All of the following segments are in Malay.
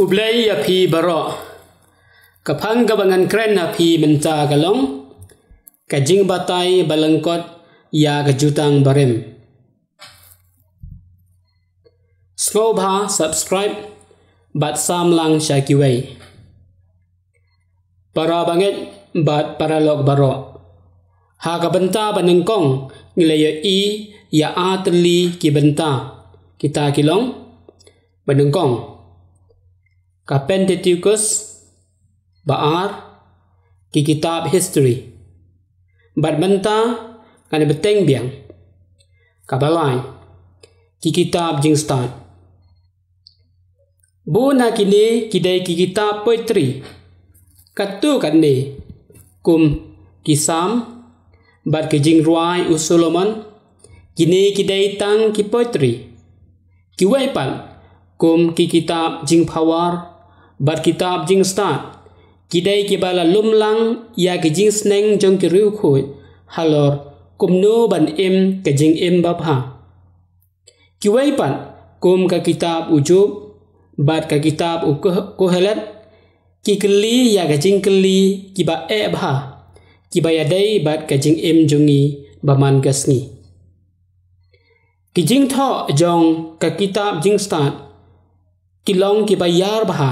คูเบยยาพีบรอกะพังกะบังันเครนนาพีบันจากะลงกะจิงบาตายบาลังกอดยากะจุตังบาริมสโลบา subscribe บัดซามลังชากิเวยบาราบังเอ็ดบัดปาราล็อกบารอหากะบันตาบันังกองงิเลยะอียาอาตลีกิบันตากิตากิลองบันังกอง Kapentetukus Baar ki kitab history Barbenta kan beteng biang Kabalai ki kitab jingstan Bu nak ini kidai ki kitab poetry Katu kat ni kum kisam bar ke jing usuloman kini kidai tang ki poetry Kiwaipan kum ki kitab jing power bat kitab jing stat kidai ki bala lumlang ya ki jing sneng jong ki ru khoi halor kum no ban em ka jing em ba pha ki wai pan kum ka kitab uju bat ka kitab u ko helat ki kli ya ka jing kli ki ba e bha ki ba ya dai bat ka jing em jungi ba man ka sni ki jing tho jong ka kitab jing stat ki long ki ba yar bha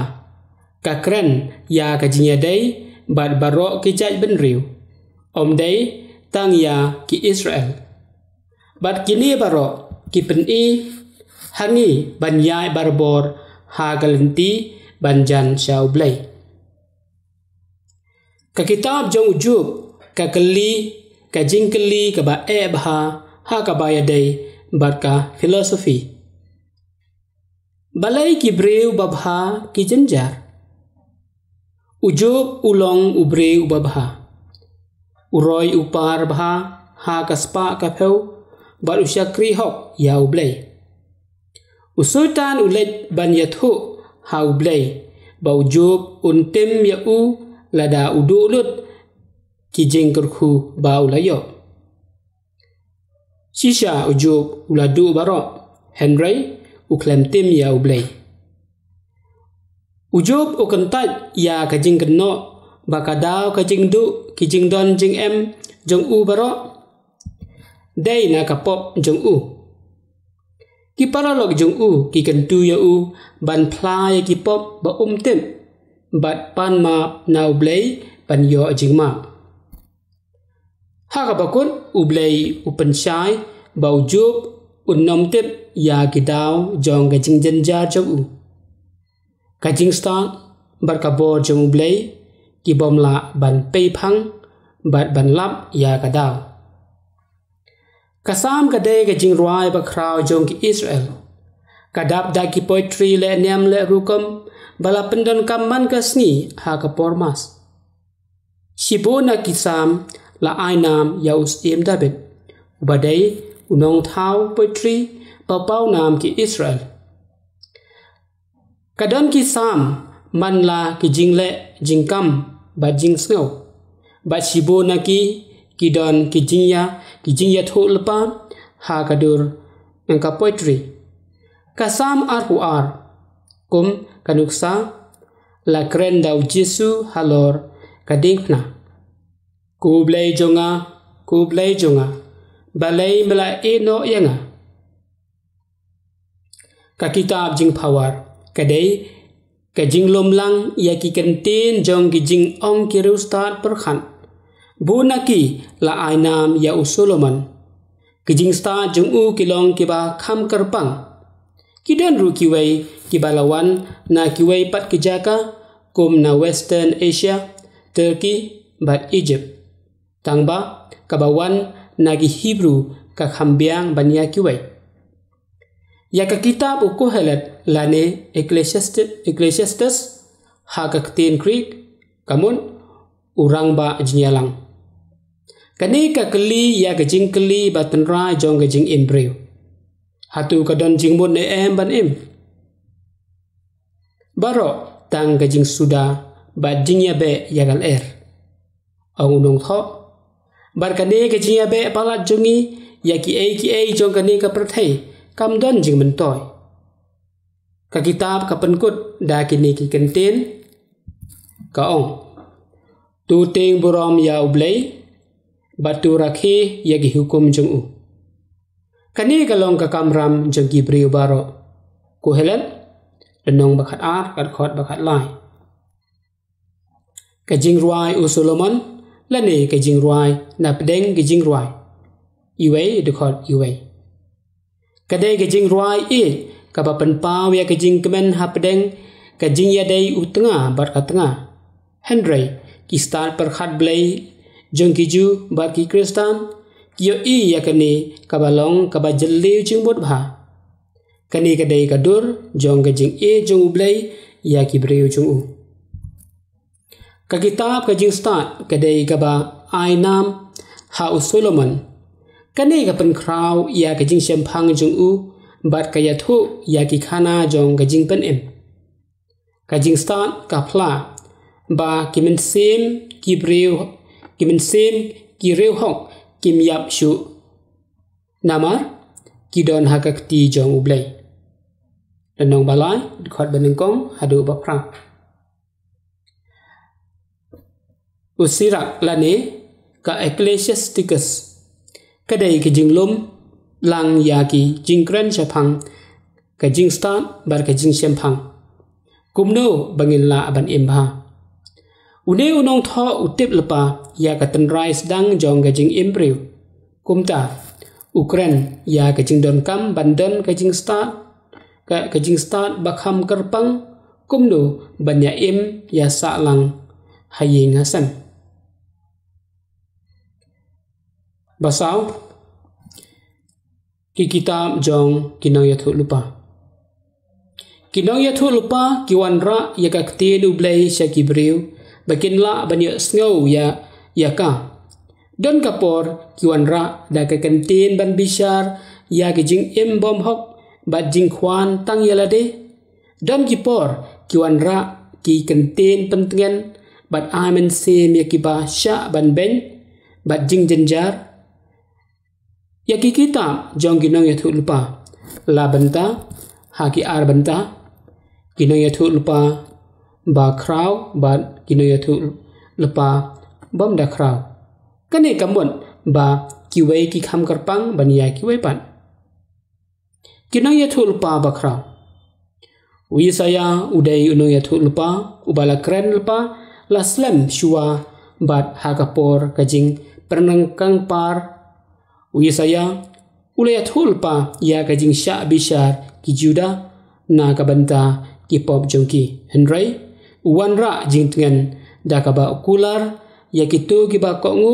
kakren ya kajinya day bad baro kicaj jaj Om day tang ya ki Israel. Bad kini baro ki peni, i hangi ban barbor ha galenti ban jan syau blay. Ka kitab jang ujub ka keli ka jing keli ka ba e ha ha ka ba ya day bad ka filosofi. Balai ki brew babha ki jenjar. Ujub ulong ubre ubabha. uroi upar bha ha kaspa kapheu bar usyakri hok ya ublei. Usultan ulet ban yathu ha ublei ba ujub untem ya u lada udulut ki jengkerhu ba ulayo. Sisa ujub uladu barok Henry uklem tim ya ublei. Ujub o kentat ya kajing baka bakadau kajing du kijing don jing em jong u baro dai na kapop jong u ki paralog jong u ki kentu ya u ban plai ki pop ba um tem bat pan ma nau blai ban yo jing ma ha ka bakun u blai u pen chai ba ujub un nom tem ya kidau jong kajing jenja jong u jeng jeng jeng jeng jeng ka jingstan bar ka bor jong blei ki bom la ban pei phang bat ban lap ya ka daw ka sam ka de ka jing ruai ba khao jong ki israel ka dap da ki poetry le nem le rukom bala pendon kam man ka sni ha ka pormas sibona ki sam la ai nam ya us em david ubadai unong thau poetry pa pau nam ki israel กระดอนกี่สามมันลากิจิงและจิงกัมบาจิงเสงาบาชิโบนากีกิดอนกิจิงยากิจิงยาทุลปาหากระดูนังกับปอยตรีกาสามอาร์หูอาร์กุมกันุกซาลาเครนดาวจิสูฮัลลอร์กาดิงพนากูบเลยจงอากูบเลยจงอาบาเลยมลาเอโนยังอากาคิตาบจิงพาวาร์ kadai kajing lomlang ya ki kentin jong kijing jing ong ki reustar perhan bu naki la ainam ya usuloman Kijing sta jong u kilong kiba ki ba Kidan ru ki wei ki na ki pat ki jaka kum na western asia turkey bat egypt tangba kabawan na ki hebrew ka khambyang banya yang kita buku helat lani Ecclesiastes, Ecclesiastes hakak tin krik kamun urang ba jinyalang. Kani ka keli ya ke jing keli ba tenra jong ke jing imbrew. Hatu ka don jing mun ne em ban em. Baro tang ke jing suda ba jingnya be ya gal er. Angunung tho bar kani ke jingnya be pala jungi ya ki ei ki ei jong kani ka prathei kam don jing mentoy. Ka kitab ka penkut da kini ki kentin ka ong. Tu ting buram ya ublei batu rakhi ya gi hukum jung u. Kani kalong ka kamram jung gi priyo baro. Ku helen denong bakat ar kat khot bakat lai. Ka jing ruai u Solomon lani ka jing ruai na pedeng ka jing ruai. Iwe dekhot iwe. Iwe kadai ke jing ruai i ka ba pen pa wi ya ke jing kemen ha pedeng ke jing ya dei u tengah bar ka tengah hendrei ki star per khat blai jong ki ju bar ki kristan ki yo i ya ke ni long ka ba jelli bot bha ka ni ka jong ke e jong u blai ya ki bre u jong u ka kitab ka jing start ka dei ka ai nam ha u solomon กันเองกับเป็นคราวอยากกิจิงเชมพังจงอูบัดกายทุอยากกิขานาจงกิจิงเป็นเอ็มกิจิงสตันกับพลาบากิมันเซมกิบริวกิมันเซมกิเรวหกกิมยับชูนามาร์กิดอนฮักกตีจงอุเบย์ดนองบาลายดขอดบันงกงฮัดูบักครับอุสิรักลันเอกับเอเคลเชสติกัส ka dai ka jing lang ya ki jing kren phang ka jing bar ka jing sem phang kum no bangin la ban im ha une unong tho utip la pa ya ka tan rise dang jong ka jing im priu kum ta ukren ya ka jing don kam ban don ka jing sta ka ka jing sta ba kham kar pang kum ban ya im ya sa lang hayeng ha Basau, ki kitab jong kinong yathu lupa kinong yathu lupa kiwan ra yaka ktelu blai shakibriu bakin la banyo snow ya yaka ya don kapor kiwan ra da ka kentin ban bisar ya ki jing em bom hok ba jing khwan tang yala de don kipor kiwan ra ki kentin pentengen bat amen se mi ya ki ba sha ban ben bat jing jenjar ya kikita jong ginong yathu lupa la banta ha ki ar banta ginong yathu lupa ba khraw ba ginong yathu lupa bom da khraw kane kambon ba ki wei ki kham kar pang ban ya ki wei pan ginong yathu lupa ba khraw wi saya udai uno yathu lupa ubala kren lupa la slam shua bat hakapor kajing perenang kang par uye saya ulayat hulpa ya kajing sya bishar ki juda na kabanta ki pop jongki Henry, wan ra jing tengen da kaba kular ya kitu ki ba kok ngu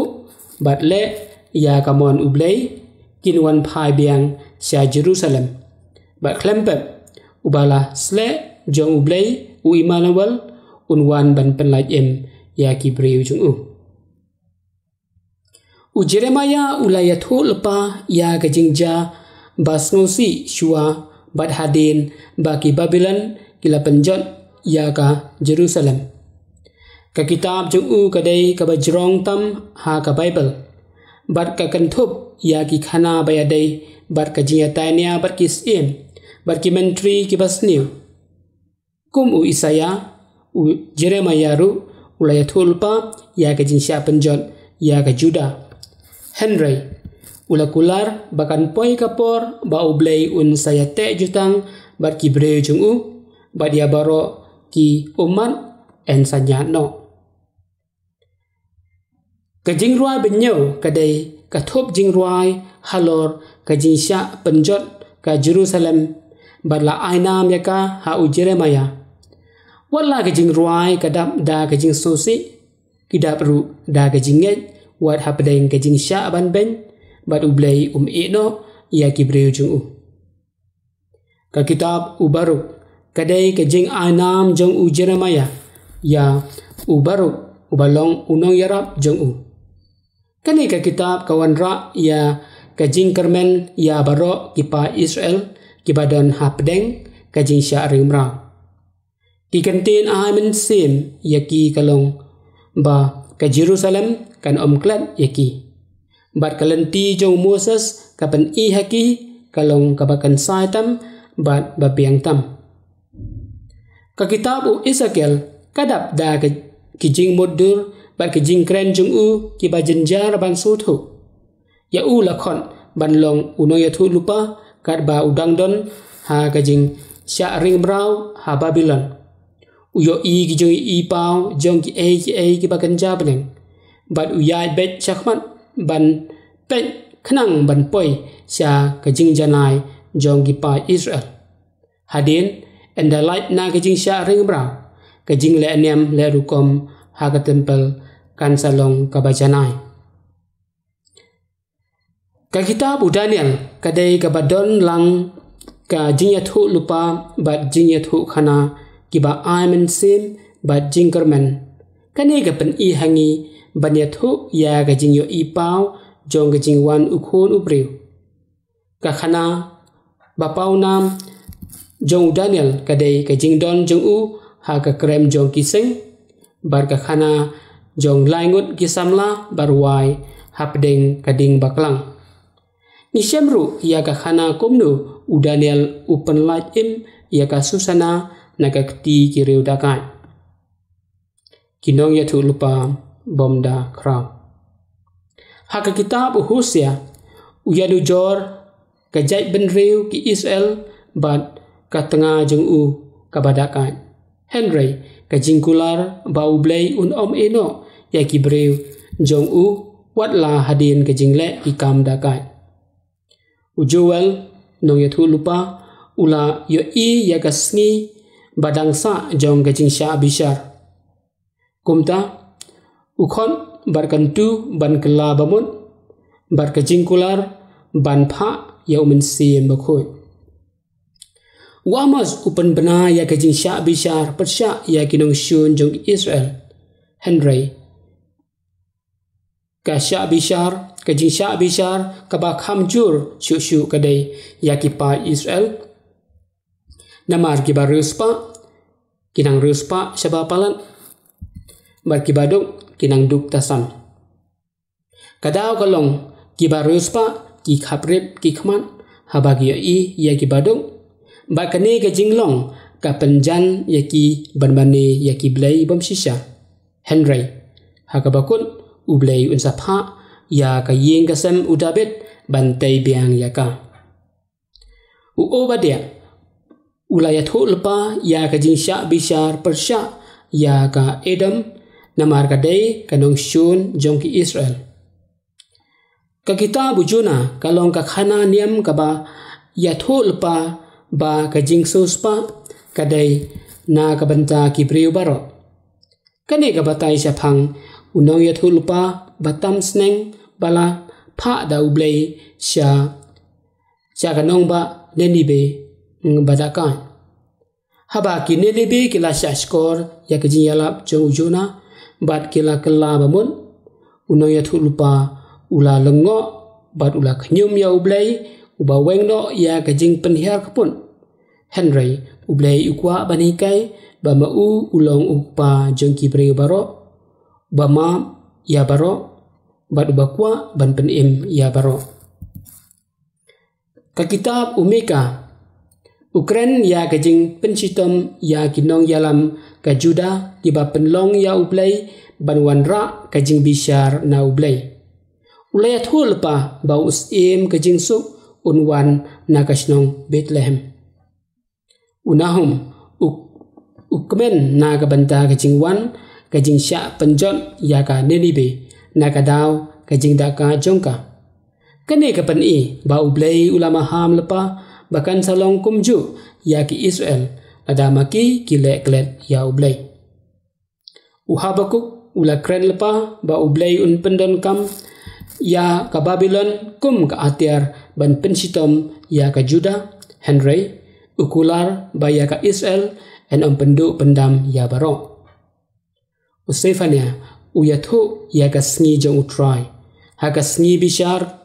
bat le ya kamon ublei kin wan phai biang sya jerusalem bat klempep ubala sle jong ublei u imanawal un wan ban pen lai em ya ki breu jong u Ujeremaya ulayat hu lepa ya gajingja basnosi shua bad hadin baki Babylon kila penjot ya ka Jerusalem. Ka kitab jung u kadai ka bajrong tam ha ka Bible. Bar ka kentup ya ki khana bayadai bar ka jinya tanya bar ki sim bar ki mentri ki basniu. Kum u Isaya u Jeremaya ru ulayat hu lepa ya gajingja penjot ya ka Judah. Henry. Ula kular bakan poi kapor ba ublei un saya te jutang bar ki breu jung u ba dia baro ki umat en sanya no. Kajing ruai benyau kadai kathop jing ruai halor kajing sya penjot ka Jerusalem badla aina meka ha u Jeremiah. Wala kajing ruai kadap da kajing susi kidap ru da kajing ngai wat hapdaing ka jing sha aban ben bat ublai um e no ya ki jung u ka kitab u baru kadai ka anam jung u jeremaya ya u baru u balong unong yarap jung u ya kanai ka kitab kawan ra ya ka kermen ya baro kipa israel kibadan hapdeng ka jing sha rimra ki kentin aimen sim ya ki ba ke Jerusalem kan om klat yaki. Bat kalenti jong Moses kapan i haki kalong kapakan saitam bat kan bapiang tam. Ka kitab u Ezekiel kadap da ke kijing modur bat kijing kren jong u ki bajenjar ban sutu. Ya u lakon ban long unoyatu lupa kat ba udangdon ha kijing syak ring brau ha babilon. Uyo yo i gi jong i pao jong gi a gi a gi ba gan ja ban ning bet chak ban pen khnang ban poi cha ka jing janai jong gi pa israel hadin and the light na ka jing sha ring bra ka jing le nem le ru kom ha ka temple kan salong ka ba janai ka kitab u daniel ka dei ka ba don lang ka jing ya thu lupa bat jing ya thu khana giba aimen sim ba jingerman kane ga pen i hangi banya thu ya ga jing yo i pau jong ga jing wan u khon u pri ka khana ba pau nam jong daniel ka dei ka jing don jong u ha ka krem jong ki sing bar ka khana jong laingut ki samla bar wai hap ding ka ding baklang ni semru ya ka khana kumnu u daniel u pen light im ya ka susana na ka ti ki riu da kai ki ya tu lupa bom da kra ha ka kitab husya ya du jor ka jai ki israel bat kat tengah jengu u henry kajingkular bau ba un om eno ya ki briu jengu u wat la hadin ka jingle ki kam da kai nong ya tu lupa ula yo i ya ka sngi badangsa jong gajing sha bishar kumta ukhon barkantu ban kala bamun barkajing kular ban pha yaumin siem bakhoi wamas upan bana ya gajing sha bishar persha ya kinong shun jong israel henry ka sha bishar kajing sha bishar kaba khamjur shu shu kadai ya ki pa israel Nama argibar ruspa, kinang ruspa, siapa apalan? Barkibadok, kinang duk tasam. Kadao kalong, kibar ruspa, kikhaprib, kikman, habagi ya i, ya kibadok. Bakani ke jinglong, ka penjan, ya ki, banbani, ya ki blai, bom sisa. Henry, hakabakun, ublai unsapha, ya kayeng kasem udabit, bantai biang yaka. Uo badia ulayat ho lepa ya ka jing sya bisyar persya ya ka edam namar ka dei kanong shun jong ki israel ka kita bujuna kalong ka khana niam ka ba ya tho ba ka jing sus pa ka dei na ka banta ki preu baro kane ka batai sya phang unong ya tho ba tam sneng bala pha da ublei sya sya ka nong ba ne ni be ngi bada kan. Haba kini lebi kila syaskor ya kajin yalap jauh jona bat kila kela bamun unang yathu lupa ula lengo bad ula kenyum ya ublay uba wengno ya kajin penhiar kapun. Henry ublay ukwa banikai bama u ulong upa jengki beri baro bama ya baro bad uba kuwa ban penim ya baro. Kakitab umika umika Ukraine ya kajing pencitom ya kinong yalam kajuda tiba penlong ya ublay banwan ra kajing bisyar na ublay. Ulayat at hulpa bau usim kajing suk unwan na kajinong Bethlehem. Unahum uk ukmen na kabanta kajing wan kajing siya penjon ya ka nilibe na kadaw kajing daka jongka. Kene kapan i ba ublay ulama ham lepa ba bahkan salong kumju ya ki Israel ada maki kile klet ya ublay. Uhabakuk ula kren lepa ba ublay un pendon kam ya ka Babylon kum ka atiar ban pensitom ya ka Juda Henry ukular ba ya ka Israel en om pendu pendam ya baro. Usefania uyathu ya ka sngi jong utrai ha ka sngi bishar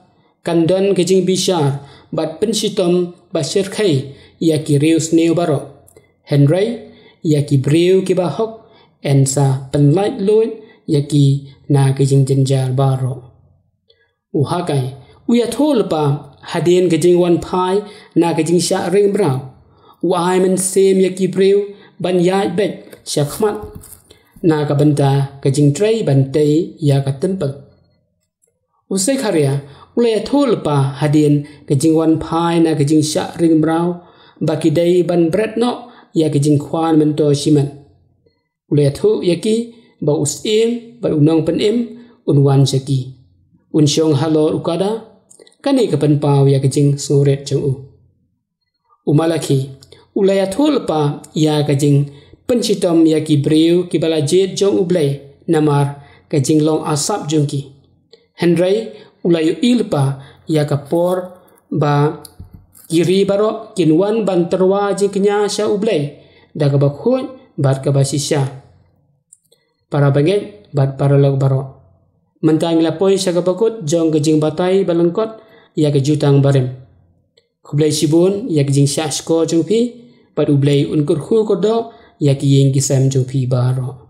kandon kejing bishar bat pensitom বাশের খাই ইয়াকি রেউস নেও বারো হেনরাই ইয়াকি ব্রেউ কি বা হক এনসা পেনলাইট লোয় ইয়াকি না কেজিং জেনজার বারো উহাকাই উয়াথোল পা হাদেন গেজিং ওয়ান ফাই না কেজিং শাহ রিং ব্রাউ ওয়াই মেন সেম ইয়াকি ব্রেউ বান ইয়াই বেগ শাখমাত না কাবেন দা কেজিং ট্রাই বান টাই ইয়াকা টেম্পল উসে খারিয়া เลยทุลปะฮดินกจิงวันพายนะกจิงชะริงเราบากิไดบันเบรดเนาะยากจิงควานมันตัวชิมันเลยทุยากีบอุสเอมบอุนองเป็นเอมอุนวันชะกีอุนชงฮัลโลอุกาดากันนี่ก็เป็นปาวยากจิงสุรเรจงอูอุมาลักีอุเลยทุลปะยากจิงเป็นชิตอมยากีบริวกิบาลาเจจงอุเบลนามาร์กจิงลองอาซับจงกี Henry ulayu ilpa yaka kapor ba giri baro kinwan ban terwa jiknya sya ublay daga ba khun bar ka basisha para bangen bar para log baro mentang la poin sya ka bakut jong ke batai balengkot yaka jutang barem kublay sibun yak jing sya sko jong pi pat ublay unkur khu ko do yak yeng kisam jong pi baro